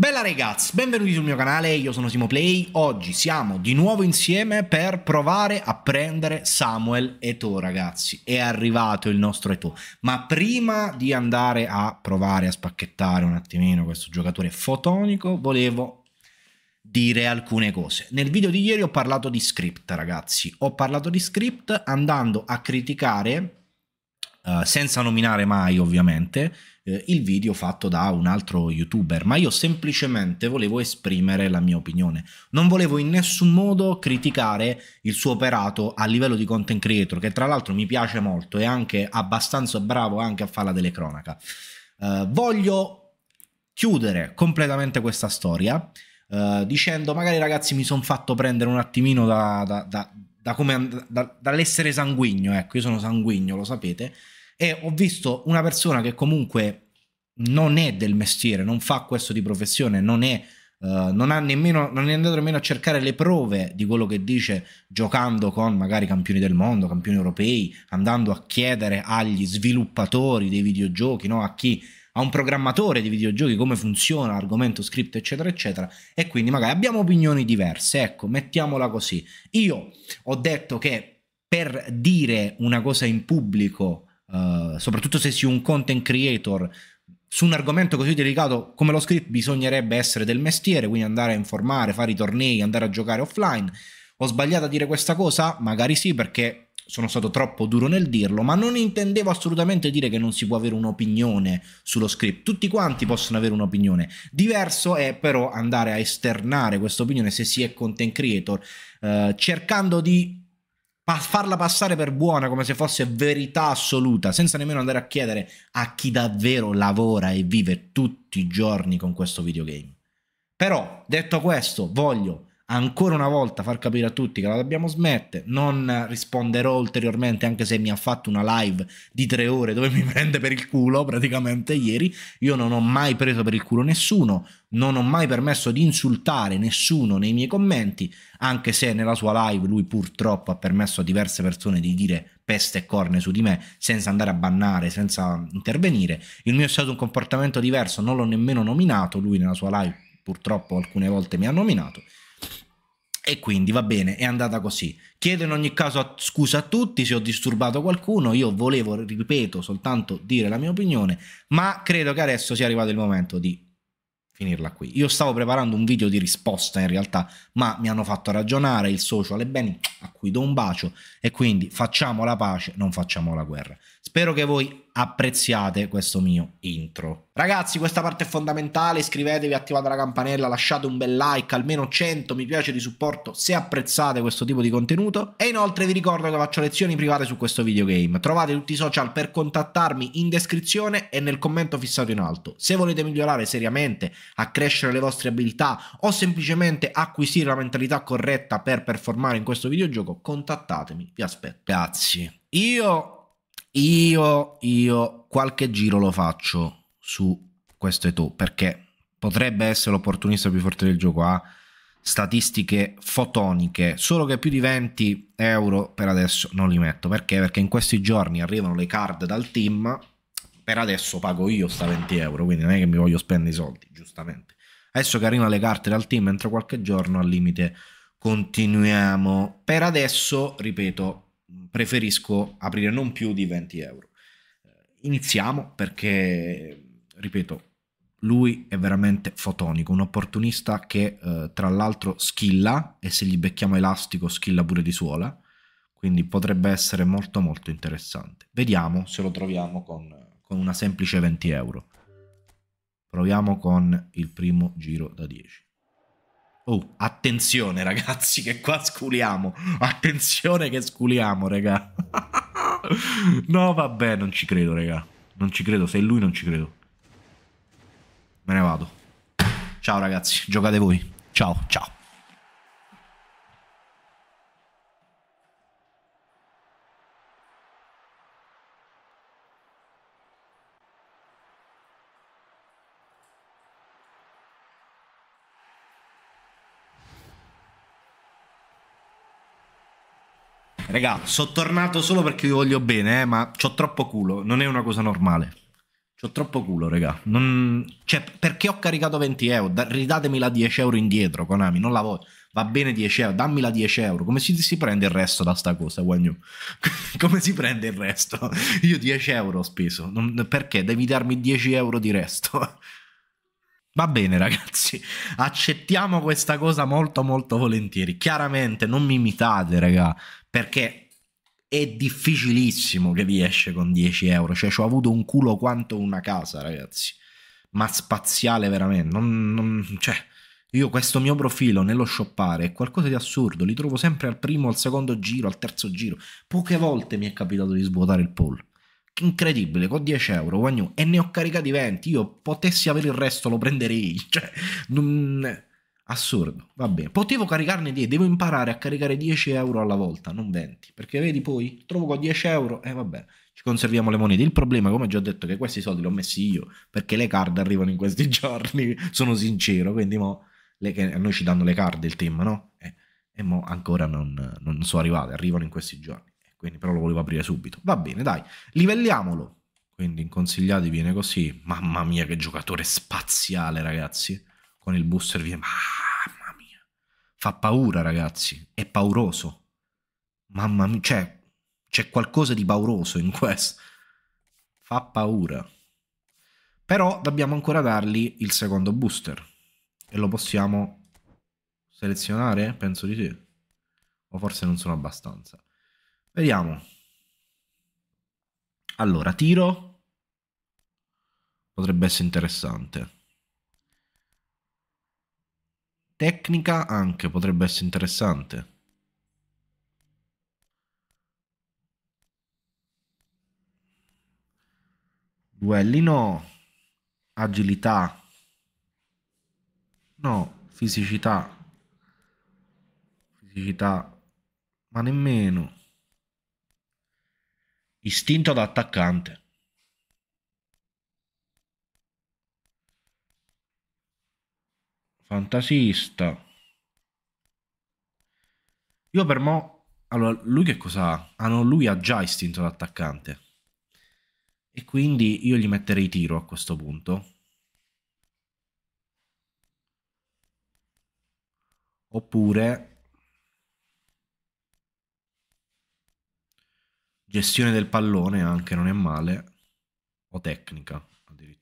Bella ragazzi, benvenuti sul mio canale, io sono Simo Play. Oggi siamo di nuovo insieme per provare a prendere Samuel Eto'o ragazzi. È arrivato il nostro Eto'o, Ma prima di andare a provare a spacchettare un attimino questo giocatore fotonico, volevo dire alcune cose. Nel video di ieri ho parlato di script, ragazzi. Ho parlato di script andando a criticare, eh, senza nominare mai ovviamente, eh, il video fatto da un altro youtuber, ma io semplicemente volevo esprimere la mia opinione. Non volevo in nessun modo criticare il suo operato a livello di content creator, che tra l'altro mi piace molto e anche abbastanza bravo anche a fare la telecronaca. Eh, voglio chiudere completamente questa storia. Eh, dicendo magari ragazzi mi sono fatto prendere un attimino da, da, da da come, da, dall'essere sanguigno, ecco, io sono sanguigno, lo sapete, e ho visto una persona che comunque non è del mestiere, non fa questo di professione, non è Uh, non, nemmeno, non, è andato nemmeno a cercare le prove di quello che dice giocando con magari campioni del mondo, campioni europei, andando a chiedere agli sviluppatori dei videogiochi, no? a chi a un programmatore di videogiochi come funziona argomento script eccetera eccetera e quindi magari abbiamo opinioni diverse ecco mettiamola così io ho detto che per dire una cosa in pubblico eh, soprattutto se sei un content creator, su un argomento così delicato come lo script bisognerebbe essere del mestiere, quindi andare a informare, fare i tornei, andare a giocare offline. Ho sbagliato a dire questa cosa? Magari sì, perché sono stato troppo duro nel dirlo, ma non intendevo assolutamente dire che non si può avere un'opinione sullo script. Tutti quanti possono avere un'opinione. Diverso è però andare a esternare questa opinione se si è content creator, eh, cercando di ma farla passare per buona come se fosse verità assoluta, senza nemmeno andare a chiedere a chi davvero lavora e vive tutti i giorni con questo videogame. Però, detto questo, voglio ancora una volta far capire a tutti che la dobbiamo smettere, non risponderò ulteriormente anche se mi ha fatto una live di tre ore dove mi prende per il culo praticamente ieri, io non ho mai preso per il culo nessuno, non ho mai permesso di insultare nessuno nei miei commenti, anche se nella sua live lui purtroppo ha permesso a diverse persone di dire peste e corne su di me senza andare a bannare, senza intervenire, il mio è stato un comportamento diverso, non l'ho nemmeno nominato, lui nella sua live purtroppo alcune volte mi ha nominato e quindi va bene, è andata così. Chiedo in ogni caso scusa a tutti se ho disturbato qualcuno, io volevo, ripeto, soltanto dire la mia opinione, ma credo che adesso sia arrivato il momento di finirla qui. Io stavo preparando un video di risposta in realtà, ma mi hanno fatto ragionare, il social e bene, a cui do un bacio, e quindi facciamo la pace, non facciamo la guerra. Spero che voi apprezziate questo mio intro. Ragazzi, questa parte è fondamentale, iscrivetevi, attivate la campanella, lasciate un bel like, almeno 100 mi piace di supporto se apprezzate questo tipo di contenuto e inoltre vi ricordo che faccio lezioni private su questo videogame. Trovate tutti i social per contattarmi in descrizione e nel commento fissato in alto. Se volete migliorare seriamente, accrescere le vostre abilità o semplicemente acquisire la mentalità corretta per performare in questo videogioco, contattatemi, vi aspetto. Grazie. Io io, io qualche giro lo faccio su questo e tu perché potrebbe essere l'opportunista più forte del gioco. Ha statistiche fotoniche, solo che più di 20 euro per adesso non li metto perché? Perché in questi giorni arrivano le card dal team. Per adesso pago io sta 20 euro, quindi non è che mi voglio spendere i soldi, giustamente. Adesso che arrivano le carte dal team, entro qualche giorno al limite continuiamo. Per adesso, ripeto, preferisco aprire non più di 20 euro. Eh, iniziamo perché, ripeto, lui è veramente fotonico, un opportunista che eh, tra l'altro schilla e se gli becchiamo elastico schilla pure di suola, quindi potrebbe essere molto molto interessante. Vediamo se lo troviamo con, con una semplice 20 euro. Proviamo con il primo giro da 10. Oh, attenzione ragazzi, che qua sculiamo. Attenzione che sculiamo, raga. no, vabbè, non ci credo, raga. Non ci credo, se è lui non ci credo. Me ne vado. Ciao ragazzi, giocate voi. Ciao, ciao. Raga, sono tornato solo perché vi voglio bene, eh, ma ho troppo culo, non è una cosa normale. C'ho troppo culo, raga. Non... Cioè, perché ho caricato 20 euro? Da... Ridatemi la 10 euro indietro, Konami, non la voglio. Va bene 10 euro, dammi la 10 euro. Come si, si prende il resto da sta cosa, Wanyu? Come si prende il resto? Io 10 euro ho speso. Non... Perché? Devi darmi 10 euro di resto. Va bene ragazzi, accettiamo questa cosa molto molto volentieri. Chiaramente non mi imitate, raga perché è difficilissimo che vi esce con 10 euro. Cioè, ci ho avuto un culo quanto una casa, ragazzi. Ma spaziale veramente. Non, non, cioè, io questo mio profilo nello shoppare è qualcosa di assurdo. Li trovo sempre al primo, al secondo giro, al terzo giro. Poche volte mi è capitato di svuotare il poll. Incredibile, con 10 euro guagno, e ne ho caricati 20. Io potessi avere il resto, lo prenderei. Cioè, non Assurdo, va bene. Potevo caricarne 10, devo imparare a caricare 10 euro alla volta, non 20. Perché vedi poi, trovo con 10 euro e eh, vabbè, ci conserviamo le monete. Il problema, come ho già detto, è che questi soldi li ho messi io, perché le card arrivano in questi giorni, sono sincero, quindi mo, le, a noi ci danno le card il tema, no? Eh, e mo ancora non, non sono arrivate, arrivano in questi giorni. Eh, quindi però lo volevo aprire subito. Va bene, dai, livelliamolo. Quindi in consigliati viene così. Mamma mia che giocatore spaziale, ragazzi con il booster servire. Mamma mia. Fa paura, ragazzi. È pauroso. Mamma mia. Cioè, c'è qualcosa di pauroso in questo. Fa paura. Però dobbiamo ancora dargli il secondo booster. E lo possiamo selezionare? Penso di sì. O forse non sono abbastanza. Vediamo. Allora, tiro. Potrebbe essere interessante. Tecnica anche potrebbe essere interessante. Duelli no. Agilità. No. Fisicità. Fisicità. Ma nemmeno. Istinto da attaccante. Fantasista. Io per mo... Allora, lui che cosa ha? Ah no, lui ha già istinto l'attaccante. E quindi io gli metterei tiro a questo punto. Oppure... Gestione del pallone anche non è male. O tecnica addirittura.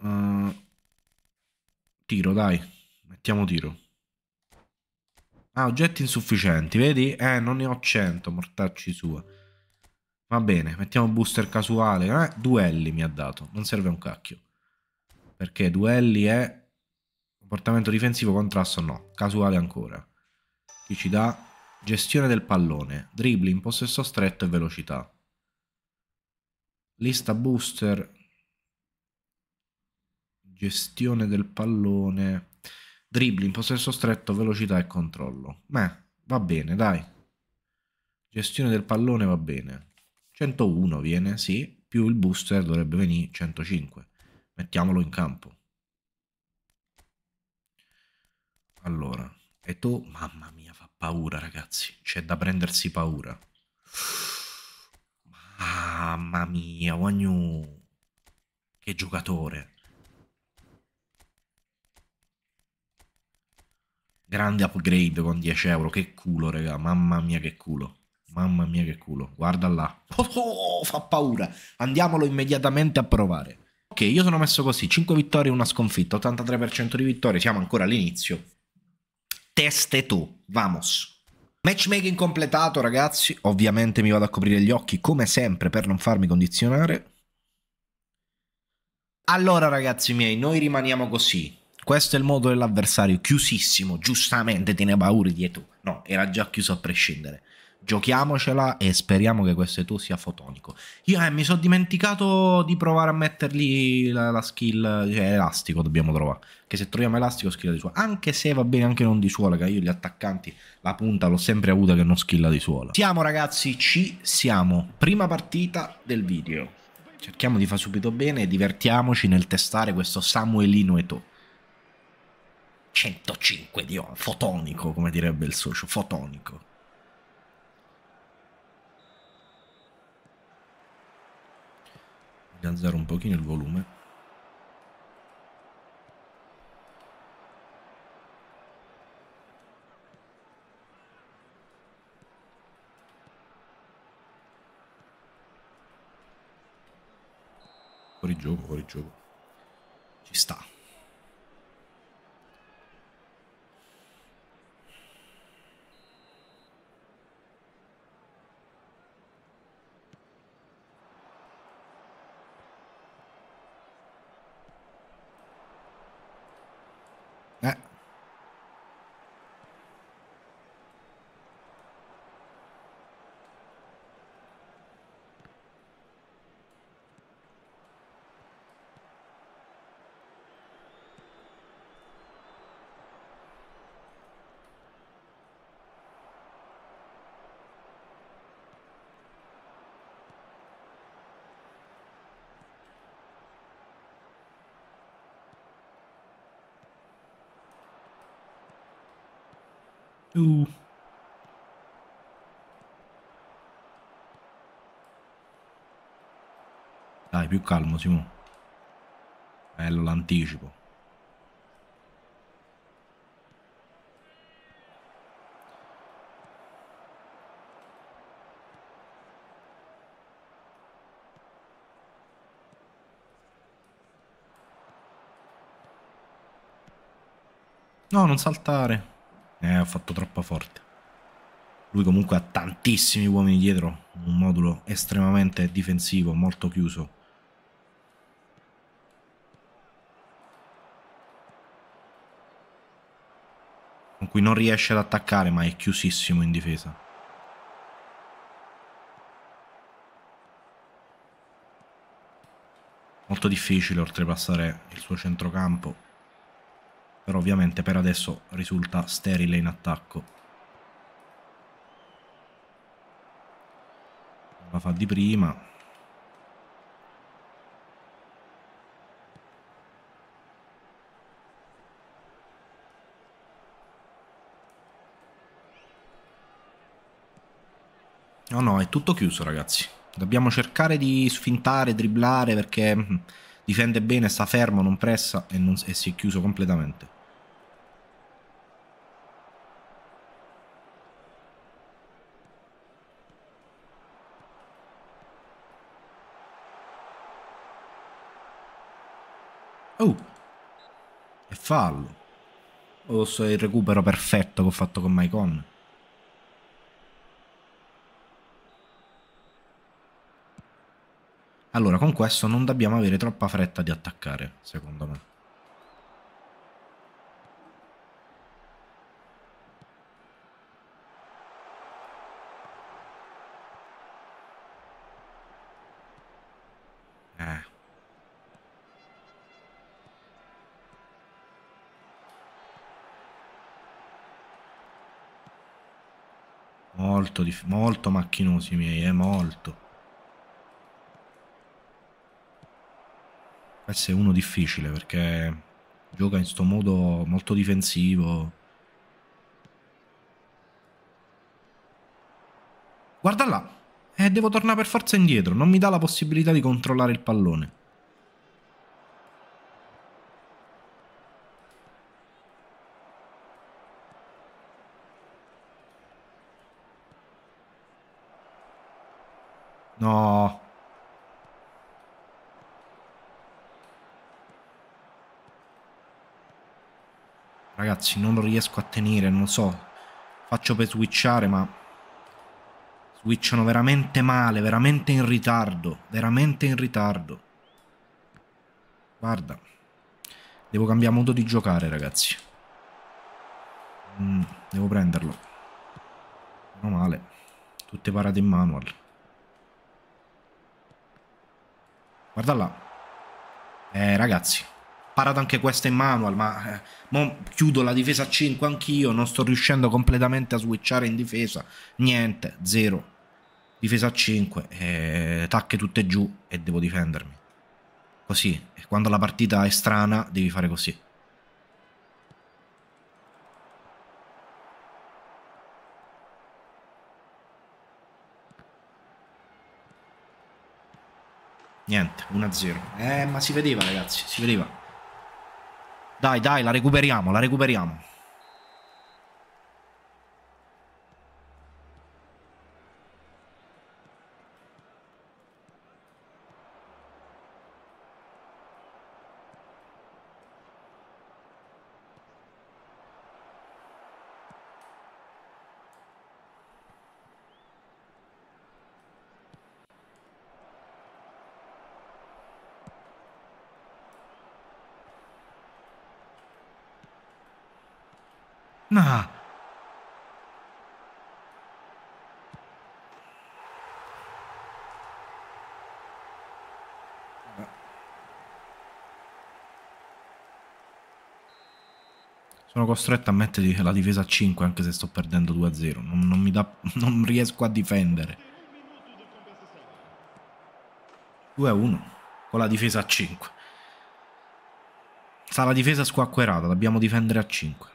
Uh, tiro, dai. Mettiamo tiro. Ah, oggetti insufficienti, vedi? Eh, non ne ho 100, mortacci sua. Va bene, mettiamo booster casuale. Eh, duelli mi ha dato, non serve un cacchio. Perché duelli è... Comportamento difensivo, contrasto no. Casuale ancora. Chi ci dà? Gestione del pallone, dribbling, possesso stretto e velocità. Lista booster, gestione del pallone, dribbling, possesso stretto, velocità e controllo. Beh, va bene, dai. Gestione del pallone va bene. 101 viene, sì, più il booster dovrebbe venire 105. Mettiamolo in campo. Allora, e tu, mamma mia, fa paura ragazzi, c'è da prendersi paura. Mamma mia, Wagnu, che giocatore. Grande upgrade con 10 euro. Che culo, raga. Mamma mia, che culo. Mamma mia, che culo. Guarda là. Oh, oh, fa paura. Andiamolo immediatamente a provare. Ok, io sono messo così. 5 vittorie e una sconfitta. 83% di vittorie. Siamo ancora all'inizio. Teste tu. Vamos. Matchmaking completato, ragazzi. Ovviamente mi vado a coprire gli occhi, come sempre, per non farmi condizionare. Allora, ragazzi miei, noi rimaniamo così. Questo è il modo dell'avversario, chiusissimo, giustamente te ne pauri di tu. No, era già chiuso a prescindere. Giochiamocela e speriamo che questo tu sia fotonico. Io eh, mi sono dimenticato di provare a mettergli la, la skill, cioè elastico dobbiamo trovare. Che se troviamo elastico skill di suola. Anche se va bene anche non di suola, che io gli attaccanti la punta l'ho sempre avuta che non skilla di suola. Siamo ragazzi, ci siamo. Prima partita del video. Cerchiamo di far subito bene e divertiamoci nel testare questo Samuelino Eto'o. 105 di on, fotonico, come direbbe il socio, fotonico. alzare un pochino il volume. Fuori gioco, fuori gioco. Ci sta. Ooh. Dai, più calmo, Simone. Bello l'anticipo. No, non saltare. Eh, ho fatto troppo forte. Lui comunque ha tantissimi uomini dietro, un modulo estremamente difensivo, molto chiuso. Con cui non riesce ad attaccare, ma è chiusissimo in difesa. Molto difficile oltrepassare il suo centrocampo però ovviamente per adesso risulta sterile in attacco. La fa di prima. No, no, è tutto chiuso ragazzi. Dobbiamo cercare di sfintare, dribblare perché mm, difende bene, sta fermo, non pressa e, non, e si è chiuso completamente. Oh, e fallo. O il recupero perfetto che ho fatto con Maicon. Allora, con questo non dobbiamo avere troppa fretta di attaccare, secondo me. Eh. Molto, molto macchinosi miei, eh, molto. Questo è uno difficile perché gioca in sto modo molto difensivo. Guarda là! Eh, devo tornare per forza indietro, non mi dà la possibilità di controllare il pallone. ragazzi, non lo riesco a tenere, non lo so. Faccio per switchare, ma... Switchano veramente male, veramente in ritardo, veramente in ritardo. Guarda. Devo cambiare modo di giocare, ragazzi. Mm, devo prenderlo. Meno male. Tutte parate in manual. Guarda là. Eh, ragazzi parato anche questa in manual, ma eh, chiudo la difesa a 5 anch'io, non sto riuscendo completamente a switchare in difesa, niente, zero. Difesa a 5, eh, tacche tutte giù e devo difendermi. Così, e quando la partita è strana devi fare così. Niente, 1-0. Eh, ma si vedeva ragazzi, si vedeva. Dai, dai, la recuperiamo, la recuperiamo. Sono costretto a mettere la difesa a 5 anche se sto perdendo 2-0. Non, non, mi da, non riesco a difendere. 2-1 con la difesa a 5. Sta la difesa squacquerata, dobbiamo difendere a 5.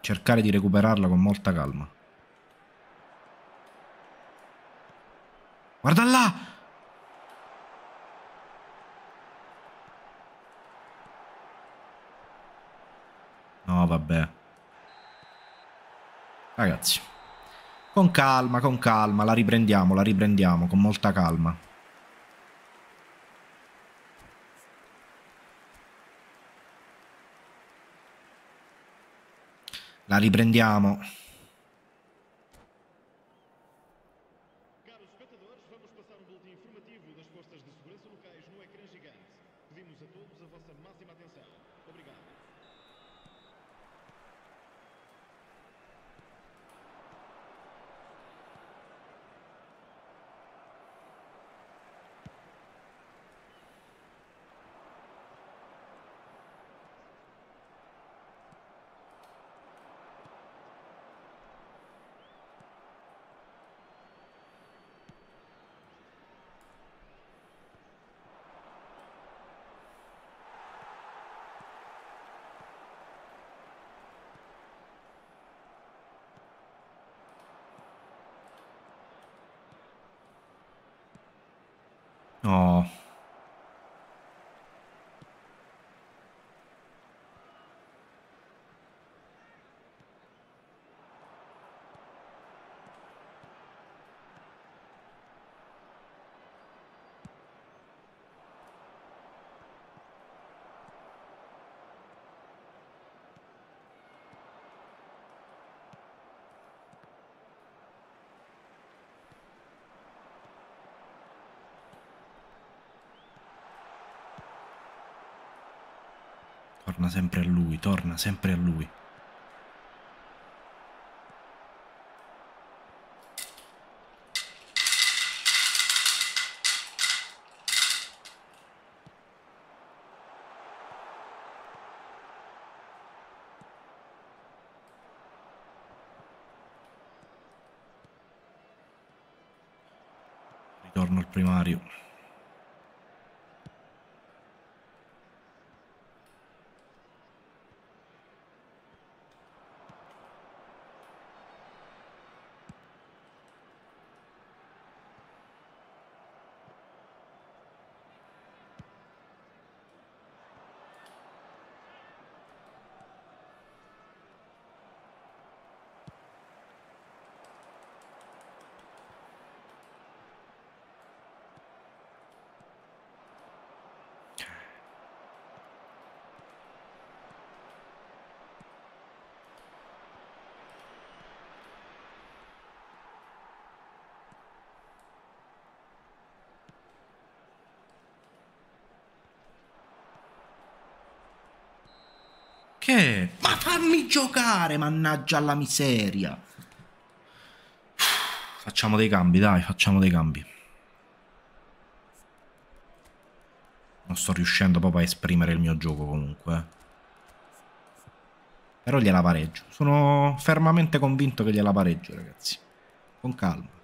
Cercare di recuperarla con molta calma. Guarda là! vabbè. Ragazzi, con calma, con calma, la riprendiamo, la riprendiamo, con molta calma. La riprendiamo. ああ。torna sempre a lui, torna sempre a lui. perché? Ma fammi giocare, mannaggia alla miseria. Facciamo dei cambi, dai, facciamo dei cambi. Non sto riuscendo proprio a esprimere il mio gioco comunque. Eh. Però gliela pareggio. Sono fermamente convinto che gliela pareggio, ragazzi. Con calma.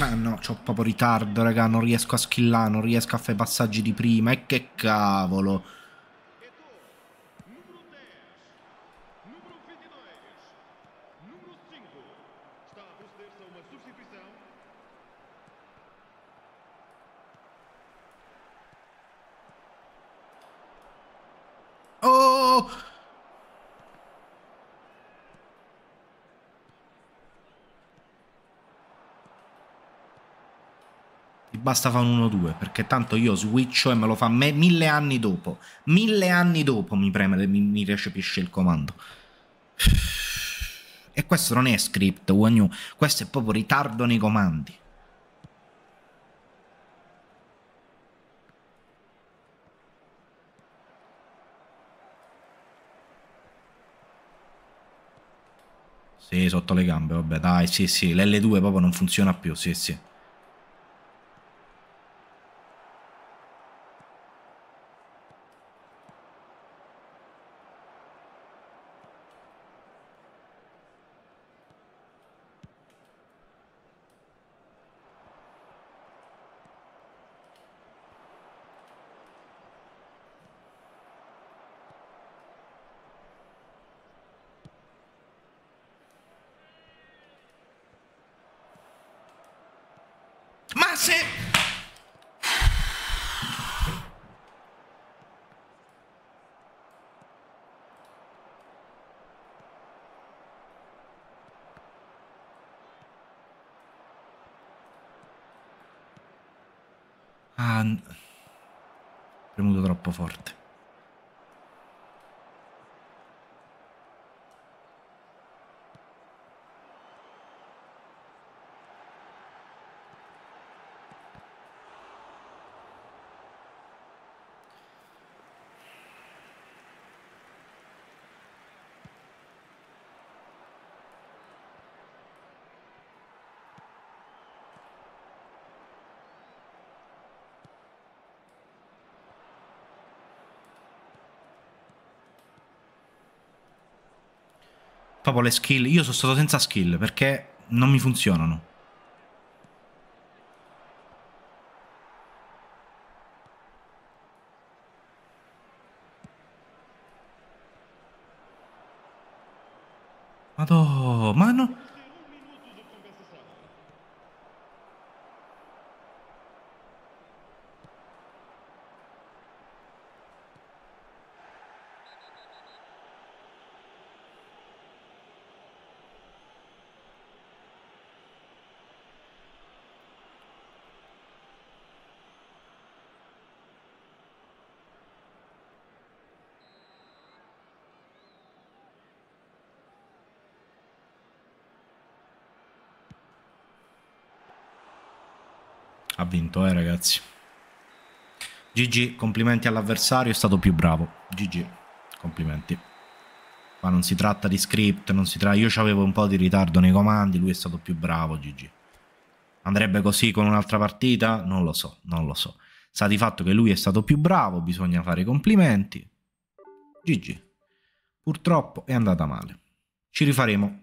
Ma no, c'ho proprio ritardo, raga, non riesco a skillare, non riesco a fare passaggi di prima, e che cavolo. basta fare un 1-2, perché tanto io switcho e me lo fa me mille anni dopo. Mille anni dopo mi preme, mi, mi recepisce il comando. E questo non è script, Wanyu, questo è proprio ritardo nei comandi. Sì, sotto le gambe, vabbè, dai, sì, sì, l'L2 proprio non funziona più, sì, sì. base. Ah, premuto troppo forte. proprio le skill. Io sono stato senza skill perché non mi funzionano. vinto, eh ragazzi. GG, complimenti all'avversario, è stato più bravo. GG, complimenti. Ma non si tratta di script, non si tratta... Io avevo un po' di ritardo nei comandi, lui è stato più bravo, GG. Andrebbe così con un'altra partita? Non lo so, non lo so. Sa di fatto che lui è stato più bravo, bisogna fare i complimenti. GG. Purtroppo è andata male. Ci rifaremo.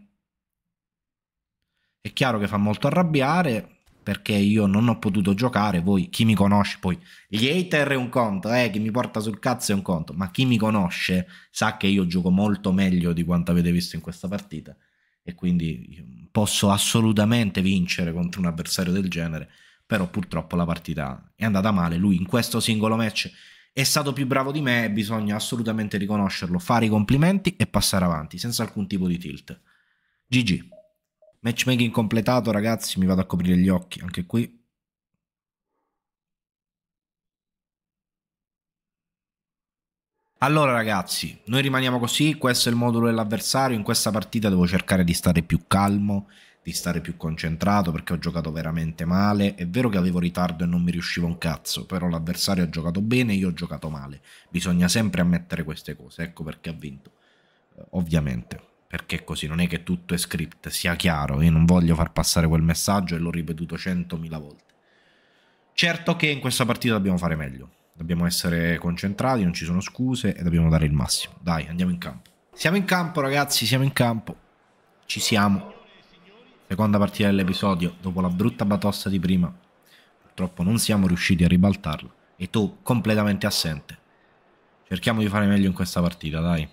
È chiaro che fa molto arrabbiare, perché io non ho potuto giocare, voi chi mi conosce poi, gli hater è un conto, eh, chi mi porta sul cazzo è un conto, ma chi mi conosce sa che io gioco molto meglio di quanto avete visto in questa partita e quindi posso assolutamente vincere contro un avversario del genere, però purtroppo la partita è andata male, lui in questo singolo match è stato più bravo di me bisogna assolutamente riconoscerlo, fare i complimenti e passare avanti senza alcun tipo di tilt. GG. Matchmaking completato, ragazzi, mi vado a coprire gli occhi, anche qui. Allora ragazzi, noi rimaniamo così, questo è il modulo dell'avversario, in questa partita devo cercare di stare più calmo, di stare più concentrato perché ho giocato veramente male, è vero che avevo ritardo e non mi riuscivo un cazzo, però l'avversario ha giocato bene e io ho giocato male, bisogna sempre ammettere queste cose, ecco perché ha vinto, eh, ovviamente perché così non è che tutto è script, sia chiaro, io non voglio far passare quel messaggio e l'ho ripetuto centomila volte. Certo che in questa partita dobbiamo fare meglio, dobbiamo essere concentrati, non ci sono scuse e dobbiamo dare il massimo. Dai, andiamo in campo. Siamo in campo ragazzi, siamo in campo, ci siamo. Seconda partita dell'episodio, dopo la brutta batossa di prima, purtroppo non siamo riusciti a ribaltarla e tu completamente assente. Cerchiamo di fare meglio in questa partita, dai.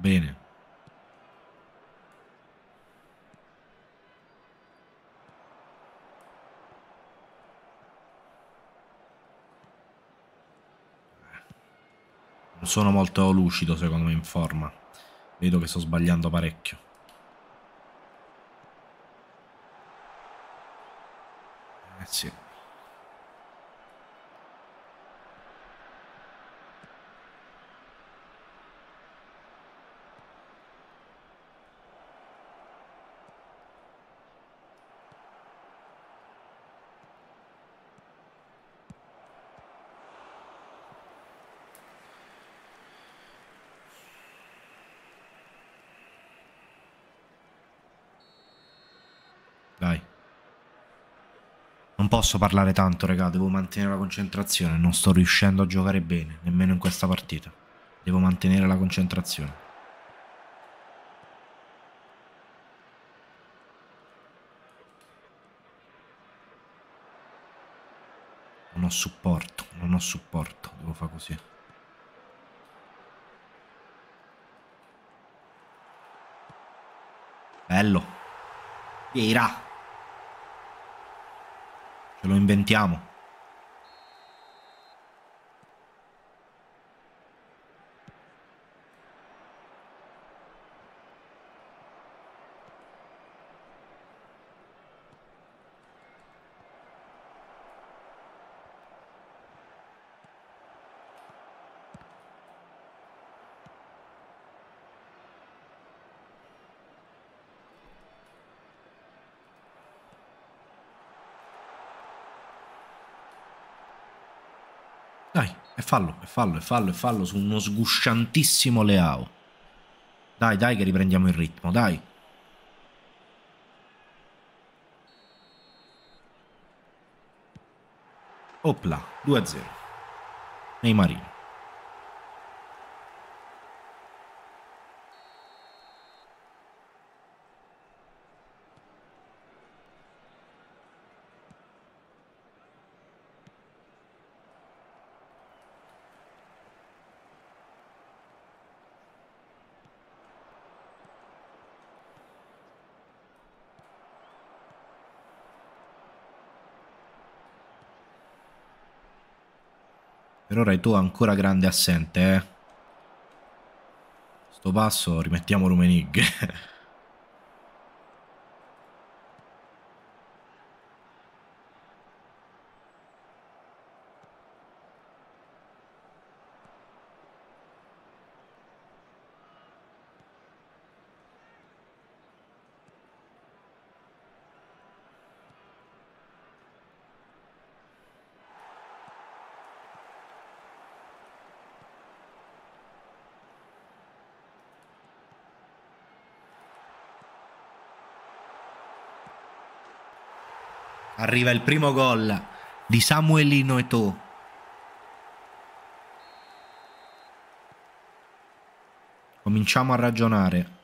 bene. Non sono molto lucido secondo me in forma. Vedo che sto sbagliando parecchio. posso parlare tanto, raga, devo mantenere la concentrazione, non sto riuscendo a giocare bene, nemmeno in questa partita. Devo mantenere la concentrazione. Non ho supporto, non ho supporto, devo fare così. Bello. Vira lo inventiamo. fallo, e fallo, e fallo, e fallo su uno sgusciantissimo Leao. Dai, dai che riprendiamo il ritmo, dai. Opla, 2-0. Nei marini. Per ora Eto'o ancora grande assente, eh. Sto passo rimettiamo Rumenig. Arriva il primo gol di Samuelino Eto'o. Cominciamo a ragionare.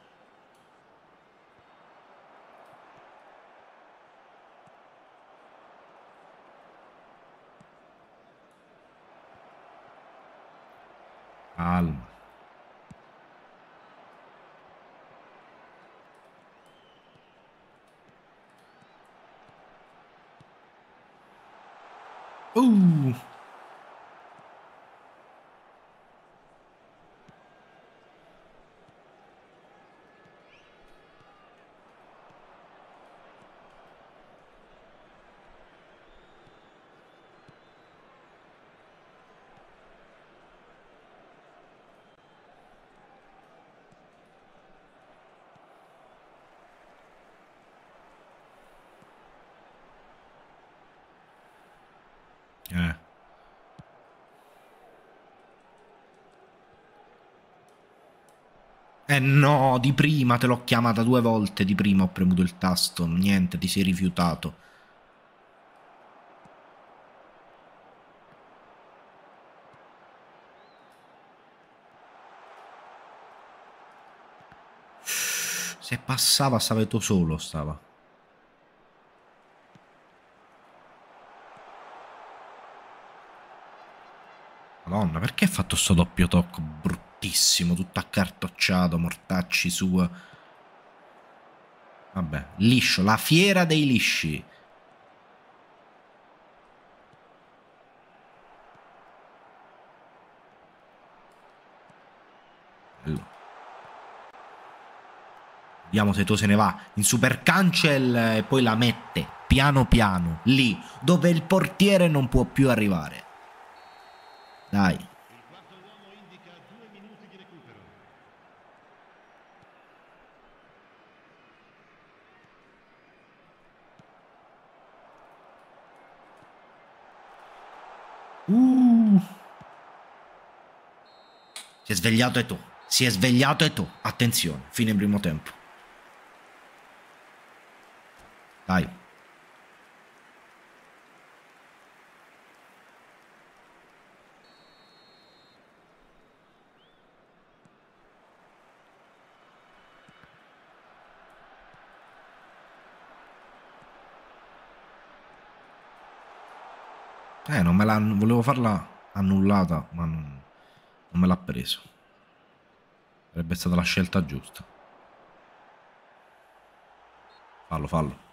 Eh. Eh no, di prima te l'ho chiamata due volte, di prima ho premuto il tasto, niente, ti sei rifiutato. Se passava stava tu solo, stava. Madonna, perché ha fatto sto doppio tocco bruttissimo, tutto accartocciato, mortacci su. Vabbè, liscio, la fiera dei lisci. Vediamo se tu se ne va in super cancel e poi la mette piano piano lì dove il portiere non può più arrivare. Dai. Uh. Si è svegliato e tu. Si è svegliato e tu. Attenzione, fine primo tempo. Dai. la, volevo farla annullata, ma non, non me l'ha preso. Sarebbe stata la scelta giusta. Fallo, fallo.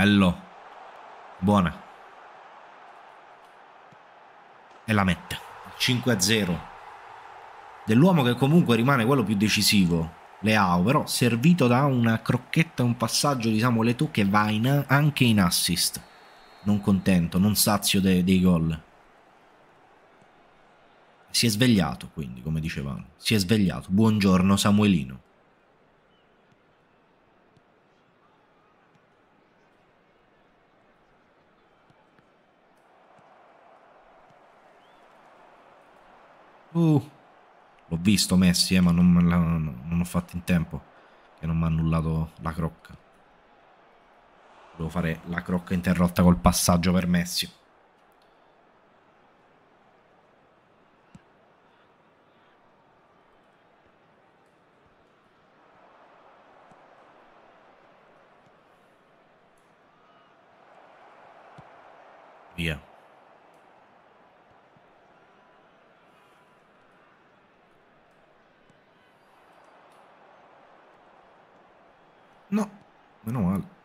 Bello. Buona. E la mette. 5-0. Dell'uomo che comunque rimane quello più decisivo. Leao, però servito da una crocchetta, un passaggio di Samueleto che va in, anche in assist. Non contento, non sazio de, dei gol. Si è svegliato, quindi, come dicevamo. Si è svegliato. Buongiorno Samuelino. Uh, l'ho visto Messi, eh, ma non, la, non ho fatto in tempo. Che non mi ha annullato la crocca. Volevo fare la crocca interrotta col passaggio per Messi. Via. Menos mal.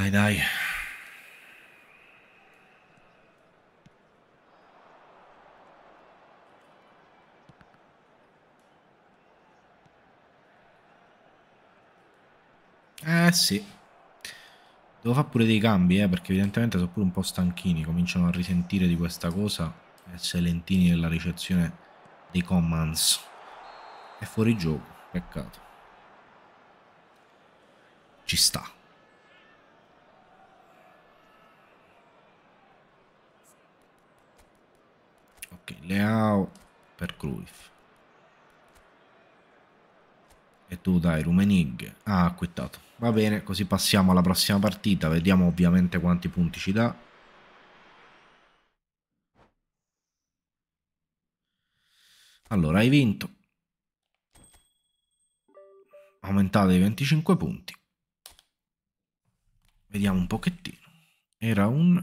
Dai, dai. Eh sì. Devo fare pure dei cambi, eh, perché evidentemente sono pure un po' stanchini, cominciano a risentire di questa cosa. Essere eh, lentini nella ricezione dei commands. È fuori gioco, peccato. Ci sta. Leao per Cruyff. E tu dai Rumenig. Ah, acquittato. Va bene, così passiamo alla prossima partita. Vediamo ovviamente quanti punti ci dà. Allora, hai vinto. Aumentate di 25 punti. Vediamo un pochettino. Era un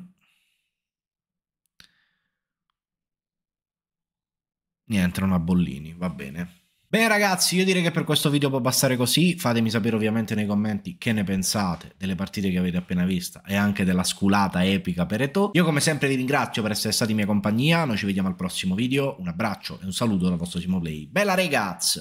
Niente, non ha bollini, va bene. Beh ragazzi, io direi che per questo video può bastare così, fatemi sapere ovviamente nei commenti che ne pensate delle partite che avete appena visto e anche della sculata epica per Eto. Io come sempre vi ringrazio per essere stati in mia compagnia, noi ci vediamo al prossimo video, un abbraccio e un saluto dal vostro Simo Play. Bella ragazzi!